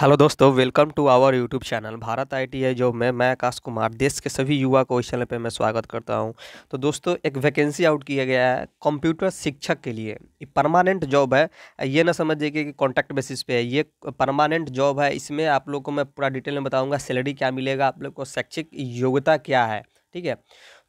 hello दोस्तों welcome to our YouTube channel Bharat ITI job में मैं आकाश कुमार देश के सभी युवा को इस चैनल पर मैं स्वागत करता हूं तो दोस्तों एक वैकेंसी आउट किया गया है कंप्यूटर शिक्षक के लिए ये परमानेंट जॉब है ये ना समझिए कि कॉन्ट्रैक्ट बेसिस पे है ये परमानेंट जॉब है इसमें आप लोग को मैं पूरा डिटेल में बताऊँगा सैलरी क्या मिलेगा आप लोग को शैक्षिक योग्यता क्या है ठीक है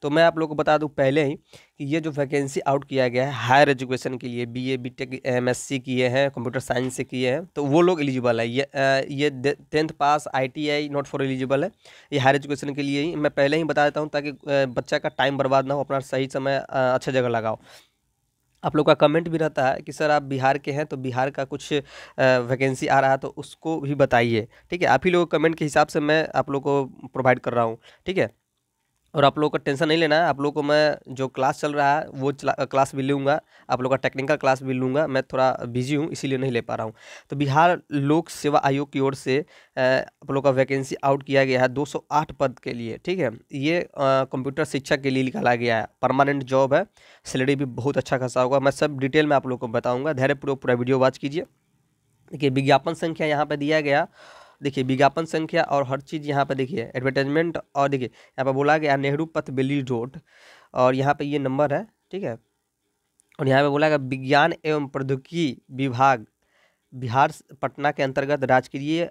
तो मैं आप लोग को बता दूँ पहले ही कि ये जो वैकेंसी आउट किया गया है हायर एजुकेशन के लिए B A B tech M S C किए हैं कंप्यूटर साइंस से किए हैं तो वो लोग एलिजिबल है ये आ, ये tenth pass I T I not for eligible है ये हायर एजुकेशन के लिए ही मैं पहले ही बता देता हूँ ताकि बच्चा का टाइम बर्बाद ना हो अपना सही समय अच्छा जगह लगाओ आप लोग का कमेंट भी रहता है कि सर आप बिहार के हैं तो बिहार का कुछ वैकेंसी आ रहा है तो उसको भी बताइए ठीक है आप ही लोग कमेंट के हिसाब से मैं आप लोग को प्रोवाइड कर रहा हूँ ठीक है और आप लोग का टेंशन नहीं लेना है आप लोग को मैं जो क्लास चल रहा है वो क्लास भी लूँगा आप लोग का टेक्निकल क्लास भी लूँगा मैं थोड़ा बिजी हूँ इसीलिए नहीं ले पा रहा हूँ तो बिहार लोक सेवा आयोग की ओर से आप लोग का वैकेंसी आउट किया गया है 208 पद के लिए ठीक है ये कंप्यूटर शिक्षा के लिए निकाला गया है परमानेंट जॉब है सैलरी भी बहुत अच्छा खासा होगा मैं सब डिटेल में आप लोग को बताऊँगा धैर्यपूर्वक पूरा वीडियो वॉच कीजिए देखिए विज्ञापन संख्या यहाँ पर दिया गया देखिए विज्ञापन संख्या और हर चीज़ यहाँ पर देखिए एडवर्टाइजमेंट और देखिए यहाँ पर बोला गया नेहरू पथ बिल्ली रोड और यहाँ पर ये नंबर है ठीक है और यहाँ पर बोला गया विज्ञान एवं प्रौद्योगिकी विभाग बिहार पटना के अंतर्गत राजकीय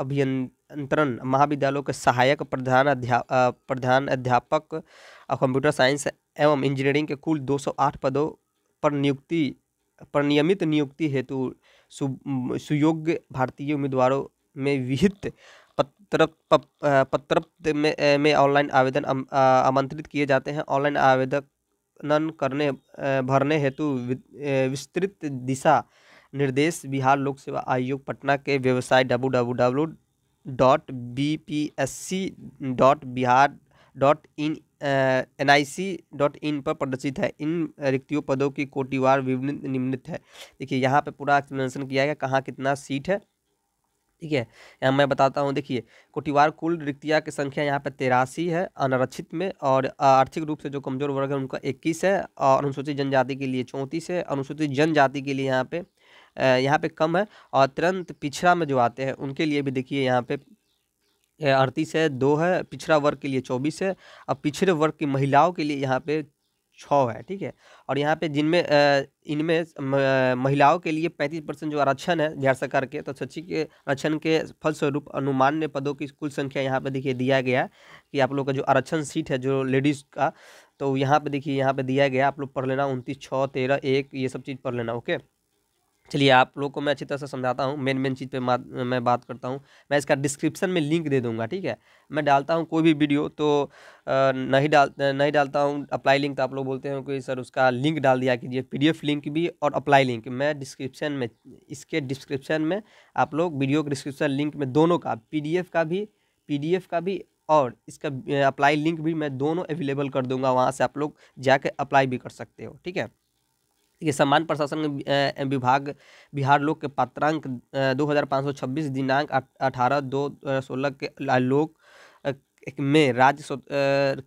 अभियंत्रण महाविद्यालयों के सहायक प्रधान अध्या प्रधान अध्यापक और कंप्यूटर साइंस एवं इंजीनियरिंग के कुल 208 पदों पर नियुक्ति पर नियमित नियुक्ति हेतु सुयोग्य भारतीय उम्मीदवारों में विहित पत्र पत्र में में ऑनलाइन आवेदन आमंत्रित किए जाते हैं ऑनलाइन आवेदन करने भरने हेतु विस्तृत दिशा निर्देश बिहार लोक सेवा आयोग पटना के website W W W dot B P S C dot Bihar dot in N I C dot in पर प्रदर्शित है इन रिक्तियों पदों की कोटिवार विवरण निम्नित है देखिए यहाँ पे पूरा एक्सप्लेनेशन किया गया कहाँ कितना सीट है ठीक है यहाँ मैं बताता हूँ देखिए कोटिवार कुल रिक्तिया की संख्या यहाँ पर तेरासी है अनारक्षित में और आर्थिक रूप से जो कमज़ोर वर्ग है उनका इक्कीस है और अनुसूचित जनजाति के लिए चौंतीस है अनुसूचित जनजाति के लिए यहाँ पे यहाँ पे कम है और तुरंत पिछड़ा में जो आते हैं उनके लिए भी देखिए यहाँ पे अड़तीस है दो है पिछड़ा वर्ग के लिए चौबीस है और पिछड़े वर्ग की महिलाओं के लिए यहाँ पे छ है ठीक है और यहाँ पे जिनमें इनमें महिलाओं के लिए पैंतीस परसेंट जो आरक्षण है बिहार सरकार के तो सचिव के आरक्षण के फलस्वरूप अनुमान्य पदों की कुल संख्या यहाँ पे देखिए दिया गया कि आप लोग का जो आरक्षण सीट है जो लेडीज़ का तो यहाँ पे देखिए यहाँ पे दिया गया आप लोग पढ़ लेना उनतीस छः तेरह एक ये सब चीज़ पढ़ लेना ओके चलिए आप लोग को मैं अच्छी तरह से समझाता हूँ मेन मेन चीज़ पे मैं बात करता हूँ मैं इसका डिस्क्रिप्शन में लिंक दे दूँगा ठीक है मैं डालता हूँ कोई भी वीडियो तो नहीं डाल नहीं डालता हूँ अप्लाई लिंक तो आप लोग बोलते हैं कि सर उसका लिंक डाल दिया कीजिए पीडीएफ लिंक भी और अप्लाई लिंक मैं डिस्क्रिप्शन में इसके डिस्क्रिप्शन में आप लोग वीडियो के डिस्क्रिप्शन लिंक में दोनों का पी का भी पी का भी और इसका अप्लाई लिंक भी मैं दोनों अवेलेबल कर दूंगा वहाँ से आप लोग जाके अप्लाई भी कर सकते हो ठीक है देखिए समान प्रशासन विभाग बिहार लोक के पात्रांक दो हज़ार सौ छब्बीस दिनांक अठारह दो सोलह के लोक में राज्य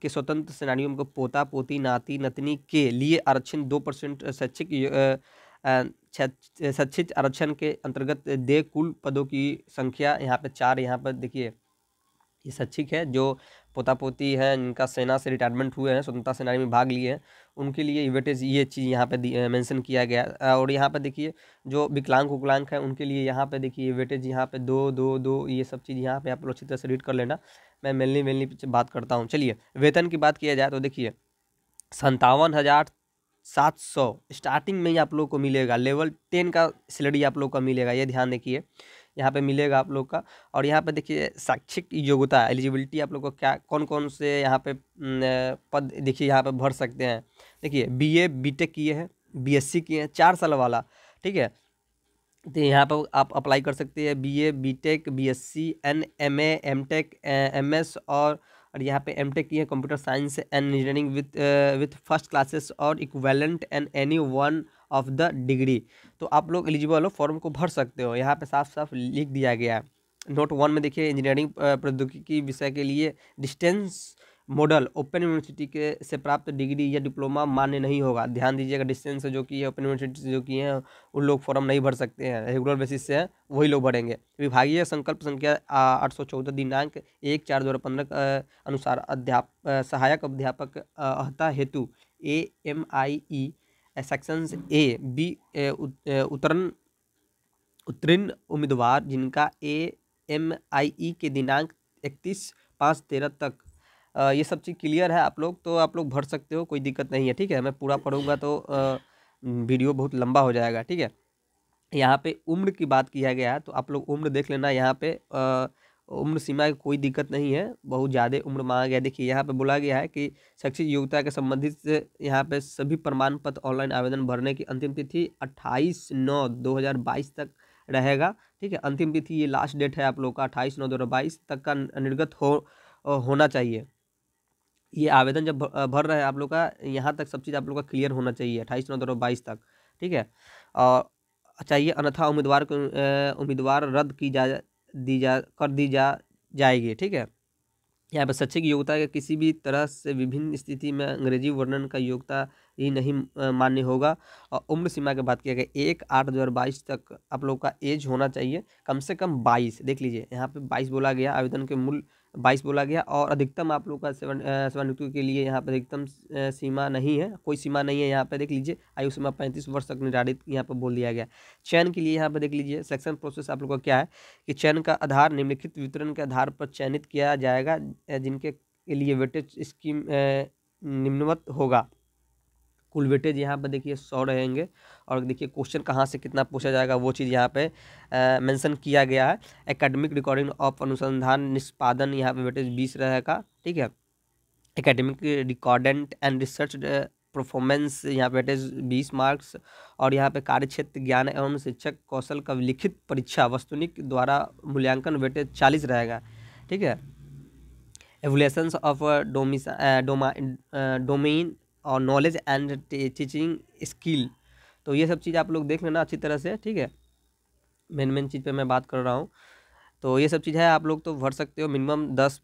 के स्वतंत्र सेनानियों को पोता पोती नाती नतनी के लिए आरक्षण दो परसेंट शैक्षिक शैक्षिक आरक्षण के अंतर्गत दे कुल पदों की संख्या यहाँ पे चार यहाँ पर देखिए ये शैक्षिक है जो पोता पोती हैं इनका सेना से रिटायरमेंट हुए हैं स्वतंत्रता सेनानी में भाग लिए हैं उनके लिए इवेटेज ये चीज़ यहाँ पे मेंशन किया गया और यहाँ पे देखिए जो विकलांग उकलांग है उनके लिए यहाँ पे देखिए इवेटेज यहाँ पे दो दो दो ये सब चीज़ यहाँ पे आप लोग अच्छी तरह से रीड कर लेना मैं मिलनी मिलनी बात करता हूँ चलिए वेतन की बात किया जाए तो देखिए संतावन हज़ार सात सौ स्टार्टिंग में ही आप लोग को मिलेगा लेवल टेन का सैलरी आप लोग का मिलेगा ये ध्यान देखिए यहाँ पे मिलेगा आप लोग का और यहाँ पे देखिए शैक्षिक योग्यता एलिजिबिलिटी आप लोग को क्या कौन कौन से यहाँ पे पद देखिए यहाँ पे भर सकते हैं देखिए बीए बीटेक किए हैं बीएससी किए हैं चार साल वाला ठीक है तो यहाँ पर आप अप्लाई कर सकते हैं BA B tech BSc N M A M tech M S और और यहाँ पे एम टेक की है computer science and engineering with with first classes और equivalent and any one of the degree तो आप लोग एलिजिबल हो फॉर्म को भर सकते हो यहाँ पे साफ साफ लिख दिया गया है नोट वन में देखिए इंजीनियरिंग प्रौद्योगिकी विषय के लिए डिस्टेंस मॉडल ओपन यूनिवर्सिटी के से प्राप्त डिग्री या डिप्लोमा मान्य नहीं होगा ध्यान दीजिएगा डिस्टेंस जो कि है ओपन यूनिवर्सिटी से जो कि हैं उन लोग फॉर्म नहीं भर सकते हैं रेगुलर बेसिस से हैं वही लोग भरेंगे विभागीय संकल्प संख्या आठ सौ चौदह दिनांक एक चार दो हज़ार पंद्रह अनुसार अध्याप सहायक अध्यापक अहता हेतु A M I E section A B उत्तरण उत्तीर्ण उम्मीदवार जिनका ए एम आई ई के दिनांक इकतीस पाँच तेरह तक ये सब चीज़ क्लियर है आप लोग तो आप लोग भर सकते हो कोई दिक्कत नहीं है ठीक है मैं पूरा पढ़ूंगा तो वीडियो बहुत लंबा हो जाएगा ठीक है यहाँ पे उम्र की बात किया गया है तो आप लोग उम्र देख लेना यहाँ पे आ, उम्र सीमा की कोई दिक्कत नहीं है बहुत ज़्यादा उम्र मांगा गया देखिए यहाँ पे बोला गया है कि शैक्षिक योग्यता के संबंधित यहाँ पे सभी प्रमाण पत्र ऑनलाइन आवेदन भरने की अंतिम तिथि अट्ठाईस नौ दो हज़ार बाईस तक रहेगा ठीक है अंतिम तिथि ये लास्ट डेट है आप लोग का अट्ठाईस नौ दो हज़ार बाईस तक का निर्गत हो होना चाहिए ये आवेदन जब भर रहे हैं आप लोग का यहाँ तक सब चीज़ आप लोग का क्लियर होना चाहिए अट्ठाईस नौ दो हज़ार बाईस तक ठीक है और चाहिए अच्छा अन्यथा उम्मीदवार को उम्मीदवार रद्द की जा दी जा कर दी जा जाएगी ठीक है यहाँ पर शैक्षिक योग्यता के किसी भी तरह से विभिन्न स्थिति में अंग्रेजी वर्णन का योग्यता ही नहीं मान्य होगा और उम्र सीमा की बात किया गया एक आठ दो हज़ार बाईस तक आप लोग का एज होना चाहिए कम से कम बाईस देख लीजिए यहाँ पे बाईस बोला गया आवेदन के मूल बाईस बोला गया और अधिकतम आप लोग का सेवन सेवानिवृत्ति के लिए यहाँ पर अधिकतम सीमा नहीं है कोई सीमा नहीं है यहाँ पर देख लीजिए आयु सीमा पैंतीस वर्ष तक निर्धारित यहाँ पर बोल दिया गया चयन के लिए यहाँ पर देख लीजिए सेक्शन प्रोसेस आप लोग का क्या है कि चयन का आधार निम्नलिखित वितरण के आधार पर चयनित किया जाएगा जिनके लिए वेटेज स्कीम निम्नवत होगा कुल वेटेज यहाँ पर देखिए सौ रहेंगे और देखिए क्वेश्चन कहाँ से कितना पूछा जाएगा वो चीज़ यहाँ पे मेंशन किया गया है एकेडमिक रिकॉर्डिंग ऑफ अनुसंधान निष्पादन यहाँ पे वेटेज बीस रहेगा ठीक है academic record and and research performance यहाँ पे वेटेज बीस मार्क्स और यहाँ पे कार्यक्षेत्र ज्ञान एवं शिक्षक कौशल का लिखित परीक्षा वस्तुनिक द्वारा मूल्यांकन वेटेज चालीस रहेगा ठीक है एवोलेशंस ऑफ डोमिस डोमा डोमेन और नॉलेज एंड टीचिंग स्किल तो ये सब चीज़ आप लोग देख लेना अच्छी तरह से ठीक है मेन मेन चीज़ पे मैं बात कर रहा हूँ तो ये सब चीज़ है आप लोग तो भर सकते हो मिनिमम दस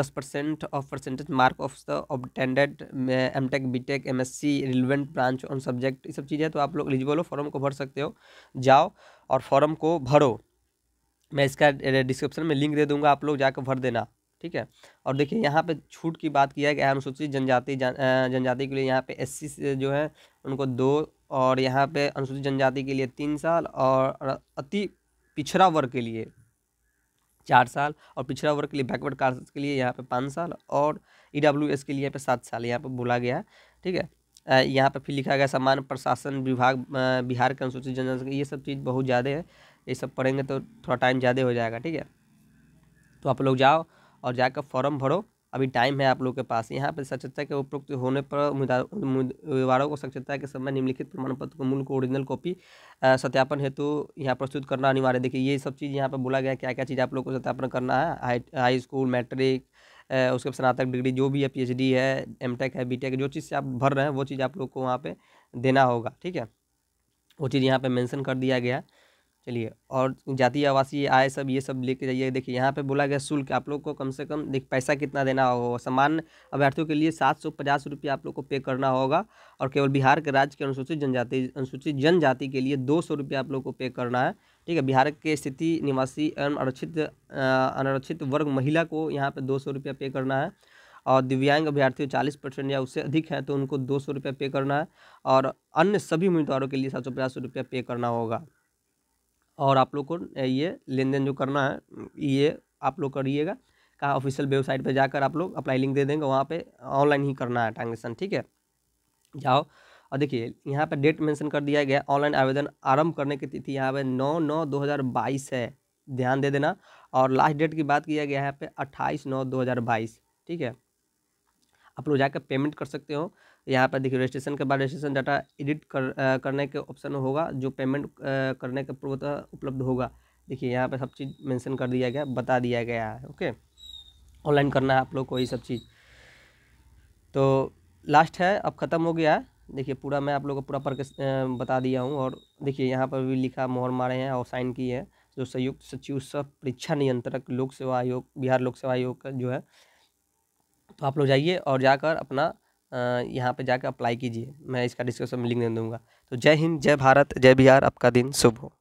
दस percent of percentage mark of the obtained M tech B tech M S C relevant branch on subject ये सब चीज़ है तो आप लोग एलिजिबल हो फॉर्म को भर सकते हो जाओ और फॉर्म को भरो मैं इसका डिस्क्रिप्शन में लिंक दे दूंगा आप लोग जाकर भर देना ठीक है और देखिए यहाँ पे छूट की बात किया है कि अनुसूचित जनजाति जनजाति के लिए यहाँ पे एससी सी जो है उनको दो और यहाँ पे अनुसूचित जनजाति के लिए तीन साल और अति पिछड़ा वर्ग के लिए चार साल और पिछड़ा वर्ग के लिए बैकवर्ड कास्ट के लिए यहाँ पे पाँच साल और ई के लिए यहाँ पे सात साल यहाँ पे बोला गया ठीक है यहाँ पे फिर लिखा गया सामान्य प्रशासन विभाग बिहार के अनुसूचित जनजाति ये सब चीज़ बहुत ज़्यादा है ये सब पढ़ेंगे तो थोड़ा टाइम ज़्यादा हो जाएगा ठीक है तो आप लोग जाओ और जाकर फॉर्म भरो अभी टाइम है आप लोग के पास यहाँ पर सक्षता के उपयुक्त होने पर उम्मीदवारों को सक्षता के समय निम्नलिखित प्रमाण पत्र को मूल को ओरिजिनल कॉपी सत्यापन हेतु यहाँ प्रस्तुत करना अनिवार्य देखिए ये सब चीज़ यहाँ पर बोला गया क्या क्या चीज़ आप लोग को सत्यापन करना है हाई स्कूल मैट्रिक उसके स्नातक डिग्री जो भी है पी है एम है बी जो चीज़ से आप भर रहे हैं वो चीज़ आप लोग को वहाँ पर देना होगा ठीक है वो चीज़ यहाँ पर मैंसन कर दिया गया चलिए और जाति आवासीय आय सब ये सब लेके जाइए देखिए यहाँ पे बोला गया शुल्क आप लोग को कम से कम देख पैसा कितना देना होगा सामान्य अभ्यर्थियों के लिए सात सौ पचास रुपये आप लोग को पे करना होगा और केवल बिहार के राज्य के अनुसूचित जनजाति अनुसूचित जनजाति के लिए दो सौ रुपये आप लोग को पे करना है ठीक है बिहार के स्थिति निवासी एवं अनुरक्षित वर्ग महिला को यहाँ पर दो सौ रुपया पे करना है और दिव्यांग अभ्यर्थियों चालीस परसेंट या उससे अधिक है तो उनको दो सौ रुपये पे करना है और अन्य सभी उम्मीदवारों के लिए सात सौ पचास रुपया पे करना होगा और आप लोग को ये लेन देन जो करना है ये आप लोग करिएगा का ऑफिशियल वेबसाइट पे जाकर आप लोग अप्लाई लिंक दे देंगे वहाँ पे ऑनलाइन ही करना है ट्रांजेक्शन ठीक है जाओ और देखिए यहाँ पे डेट मेंशन कर दिया गया ऑनलाइन आवेदन आरंभ करने की तिथि यहाँ पे नौ नौ दो हज़ार बाईस है ध्यान दे देना और लास्ट डेट की बात किया गया है यहाँ पे अट्ठाईस नौ दो हज़ार बाईस ठीक है आप लोग जाकर पेमेंट कर सकते हो यहाँ पर देखिए रजिस्ट्रेशन के बाद रजिस्ट्रेशन डाटा एडिट कर आ, करने के ऑप्शन होगा जो पेमेंट करने का पूर्वतः उपलब्ध होगा देखिए यहाँ पर सब चीज़ मेंशन कर दिया गया बता दिया गया है ओके ऑनलाइन करना है आप लोग को ये सब चीज़ तो लास्ट है अब ख़त्म हो गया है देखिए पूरा मैं आप लोग को पूरा पढ़ बता दिया हूँ और देखिए यहाँ पर भी लिखा मोहर मारे हैं और साइन किए हैं जो संयुक्त सचिव सब परीक्षा नियंत्रक लोक सेवा आयोग बिहार लोक सेवा आयोग का जो है तो आप लोग जाइए और जाकर अपना यहाँ पे जाकर अप्लाई कीजिए मैं इसका डिस्क्रिप्शन में लिंक दे दूँगा तो जय हिंद जय भारत जय बिहार आपका दिन शुभ हो